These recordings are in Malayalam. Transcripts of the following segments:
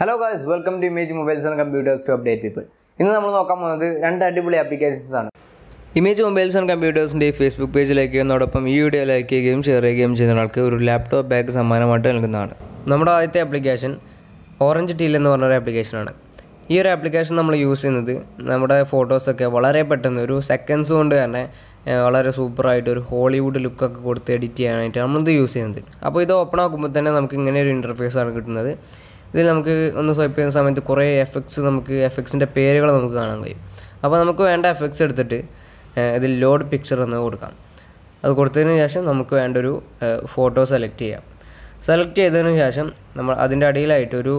hello guys welcome to image mobiles and computers to update people ഇന്ന് നമ്മൾ നോക്കാൻ പോകുന്നത് രണ്ട് അടിപൊളി ആപ്ലിക്കേഷൻസ് ആണ് ഇമേജ് മൊബൈൽസ് ആൻഡ് കമ്പ്യൂട്ടേഴ്സിൻ്റെ ഫേസ്ബുക്ക് പേജിലേക്ക് എന്നോടൊപ്പം ഈ വീഡിയോ ലൈക്ക് ചെയ്യുകയും ഷെയർ ചെയ്യുകയും ചെയ്യുന്ന ആൾക്ക് ഒരു ലാപ്ടോപ്പ് ബാഗ് സമ്മാനമായിട്ട് നൽകുന്നതാണ് നമ്മുടെ ആദ്യത്തെ ആപ്ലിക്കേഷൻ ഓറഞ്ച് ടീൽ എന്ന് പറഞ്ഞൊരു ആപ്ലിക്കേഷനാണ് ഈ ഒരു ആപ്ലിക്കേഷൻ നമ്മൾ യൂസ് ചെയ്യുന്നത് നമ്മുടെ ഫോട്ടോസൊക്കെ വളരെ പെട്ടെന്ന് ഒരു സെക്കൻഡ്സ് കൊണ്ട് തന്നെ വളരെ സൂപ്പറായിട്ട് ഒരു ഹോളിവുഡ് ലുക്കൊക്കെ കൊടുത്ത് എഡിറ്റ് ചെയ്യാനായിട്ട് നമ്മളിത് യൂസ് ചെയ്യുന്നത് അപ്പോൾ ഇത് ഓപ്പൺ ആക്കുമ്പോൾ തന്നെ നമുക്ക് ഇങ്ങനെ ഒരു ആണ് കിട്ടുന്നത് ഇതിൽ നമുക്ക് ഒന്ന് സ്വൈപ്പ് ചെയ്യുന്ന സമയത്ത് കുറേ എഫക്ട്സ് നമുക്ക് എഫക്ട്സിൻ്റെ പേരുകൾ നമുക്ക് കാണാൻ കഴിയും അപ്പോൾ നമുക്ക് വേണ്ട എഫക്ട്സ് എടുത്തിട്ട് ഇതിൽ ലോഡ് പിക്ചർ എന്ന് കൊടുക്കാം അത് കൊടുത്തതിന് ശേഷം നമുക്ക് വേണ്ട ഒരു ഫോട്ടോ സെലക്ട് ചെയ്യാം സെലക്ട് ചെയ്തതിന് ശേഷം നമ്മൾ അതിൻ്റെ അടിയിലായിട്ട് ഒരു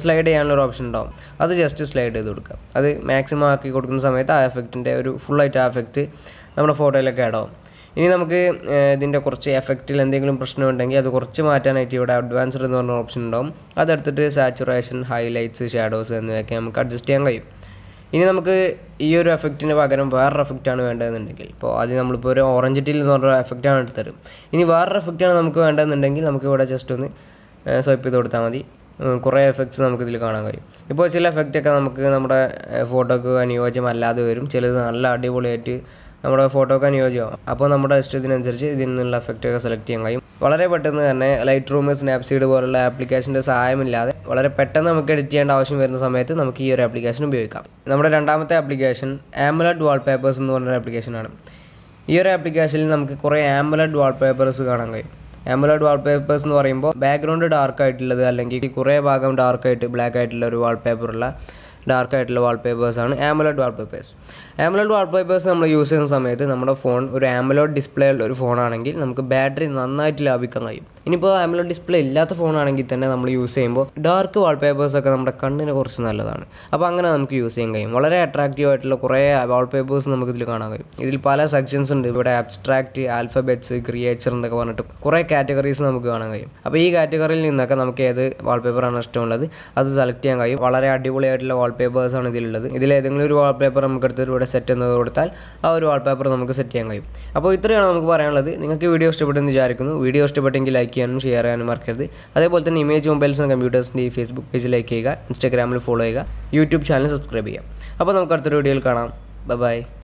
സ്ലൈഡ് ചെയ്യാനുള്ള ഒരു ഓപ്ഷൻ ഉണ്ടാവും അത് ജസ്റ്റ് സ്ലൈഡ് ചെയ്ത് കൊടുക്കാം അത് മാക്സിമം ആക്കി കൊടുക്കുന്ന സമയത്ത് ആ എഫക്റ്റിൻ്റെ ഒരു ഫുള്ളായിട്ട് ആ എഫക്റ്റ് നമ്മുടെ ഫോട്ടോയിലൊക്കെ ആഡാവും ഇനി നമുക്ക് ഇതിൻ്റെ കുറച്ച് എഫക്റ്റിൽ എന്തെങ്കിലും പ്രശ്നം ഉണ്ടെങ്കിൽ അത് കുറച്ച് മാറ്റാനായിട്ട് ഇവിടെ അഡ്വാൻസ്ഡ് എന്ന് പറഞ്ഞ ഓപ്ഷൻ ഉണ്ടാവും അതെടുത്തിട്ട് സാച്ചുറേഷൻ ഹൈലൈറ്റ്സ് ഷാഡോസ് എന്നിവയൊക്കെ നമുക്ക് അഡ്ജസ്റ്റ് ചെയ്യാൻ കഴിയും ഇനി നമുക്ക് ഈ ഒരു എഫക്റ്റിന് പകരം വേറൊരു എഫക്റ്റാണ് വേണ്ടതെന്നുണ്ടെങ്കിൽ ഇപ്പോൾ അത് നമ്മളിപ്പോൾ ഒരു ഓറഞ്ച് ടീൽ എന്ന് പറഞ്ഞ എഫക്റ്റാണ് എടുത്തത് ഇനി വേറൊരു എഫക്റ്റാണ് നമുക്ക് വേണ്ടതെന്നുണ്ടെങ്കിൽ നമുക്ക് ഇവിടെ ജസ്റ്റ് ഒന്ന് സ്വൈപ്പ് ചെയ്ത് കൊടുത്താൽ മതി കുറേ എഫക്ട്സ് നമുക്കിതിൽ കാണാൻ കഴിയും ഇപ്പോൾ ചില എഫക്റ്റൊക്കെ നമുക്ക് നമ്മുടെ ഫോട്ടോക്ക് അനുയോജ്യമല്ലാതെ വരും ചിലത് നല്ല അടിപൊളിയായിട്ട് നമ്മുടെ ഫോട്ടോക്ക് അനുയോജ്യമാവും അപ്പോൾ നമ്മുടെ ഇഷ്ടത്തിനനുസരിച്ച് ഇതിൽ നിന്നുള്ള എഫക്റ്റൊക്കെ സെലക്ട് ചെയ്യാൻ കഴിയും വളരെ പെട്ടെന്ന് തന്നെ ലൈറ്റ് റൂം സ്നാപ്സീഡ് പോലുള്ള ആപ്ലിക്കേഷൻ്റെ സഹായമില്ലാതെ വളരെ പെട്ടെന്ന് നമുക്ക് എഡിറ്റ് ചെയ്യേണ്ട ആവശ്യം വരുന്ന സമയത്ത് നമുക്ക് ഈ ഒരു ആപ്ലിക്കേഷൻ ഉപയോഗിക്കാം നമ്മുടെ രണ്ടാമത്തെ ആപ്ലിക്കേഷൻ വാൾ പേപ്പേഴ്സ് എന്ന് പറഞ്ഞൊരു ആപ്ലിക്കേഷനാണ് ഈ ഒരു ആപ്ലിക്കേഷനിൽ നമുക്ക് കുറേ വാൾ പേപ്പേഴ്സ് കാണാൻ കഴിയും വാൾ പേപ്പേഴ്സ് എന്ന് പറയുമ്പോൾ ബാക്ക്ഗ്രൗണ്ട് ഡാർക്ക് ആയിട്ടുള്ളത് അല്ലെങ്കിൽ കുറേ ഭാഗം ഡാർക്ക് ആയിട്ട് ബ്ലാക്ക് ആയിട്ടുള്ള ഒരു വാൾപേപ്പറുള്ള ഡാർക്ക് ആയിട്ടുള്ള വാൾപേപ്പേഴ്സാണ് ആമലോഡ് വാൾപേപ്പേഴ്സ് ആമലോഡ് വാൾപേപ്പേഴ്സ് നമ്മൾ യൂസ് ചെയ്യുന്ന സമയത്ത് നമ്മുടെ ഫോൺ ഒരു ആമലോഡ് ഡിസ്പ്ലേ ഉള്ള ഒരു ഫോണാണെങ്കിൽ നമുക്ക് ബാറ്ററി നന്നായിട്ട് ലാഭിക്കാൻ കഴിയും ഇനിയിപ്പോൾ ആമലോ ഡിസ്പ്ലേ ഇല്ലാത്ത ഫോണാണെങ്കിൽ തന്നെ നമ്മൾ യൂസ് ചെയ്യുമ്പോൾ ഡാർക്ക് വാൾപേപ്പേഴ്സൊക്കെ നമ്മുടെ കണ്ണിന് കുറച്ച് നല്ലതാണ് അപ്പോൾ അങ്ങനെ നമുക്ക് യൂസ് ചെയ്യാൻ കഴിയും വളരെ അട്രാക്റ്റീവ് ആയിട്ടുള്ള കുറേ വാൾപേപ്പേഴ്സ് നമുക്ക് ഇതിൽ കാണാൻ കഴിയും ഇതിൽ പല സെക്ഷൻസ് ഉണ്ട് ഇവിടെ അബ്സ്ട്രാക്റ്റ് ആൽഫബെറ്റ്സ് ക്രിയേച്ചർ എന്നൊക്കെ പറഞ്ഞിട്ട് കുറേ കാറ്റഗറീസ് നമുക്ക് കാണാൻ കഴിയും അപ്പോൾ ഈ കാറ്റഗറിയിൽ നിന്നൊക്കെ നമുക്ക് ഏത് വാൾപേപ്പറാണ് ഇഷ്ടമുള്ളത് അത് സെലക്ട് ചെയ്യാൻ കഴിയും വളരെ അടിപൊളിയായിട്ടുള്ള വാൾപേപ്പേഴ്സാണ് ഇതിലുള്ളത് ഇതിൽ ഏതെങ്കിലും ഒരു വാൾപേപ്പർ നമുക്ക് എടുത്തിട്ട് ഇവിടെ സെറ്റ് ചെയ്യുന്നത് കൊടുത്താൽ ആ ഒരു വാൾപേപ്പർ നമുക്ക് സെറ്റ് ചെയ്യാൻ കഴിയും അപ്പോൾ ഇത്രയാണ് നമുക്ക് പറയാനുള്ളത് നിങ്ങൾക്ക് വീഡിയോ ഇഷ്ടപ്പെട്ടെന്ന് വിചാരിക്കുന്നു വീഡിയോ ഇഷ്ടപ്പെട്ടെങ്കിൽ ലൈക്ക് ചെയ്യാനും ഷെയർ ചെയ്യാനും മറക്കരുത് അതേപോലെ തന്നെ ഇമേജ് മൊബൈൽസ് കമ്പ്യൂട്ടേഴ്സിൻ്റെ ഈ ഫേസ്ബുക്ക് പേജ് ലൈക്ക് ചെയ്യുക ഇൻസ്റ്റാഗ്രാമിൽ ഫോളോ ചെയ്യുക യൂട്യൂബ് ചാനൽ സബ്സ്ക്രൈബ് ചെയ്യുക അപ്പോൾ നമുക്ക് അടുത്തൊരു വീഡിയോയിൽ കാണാം ബൈ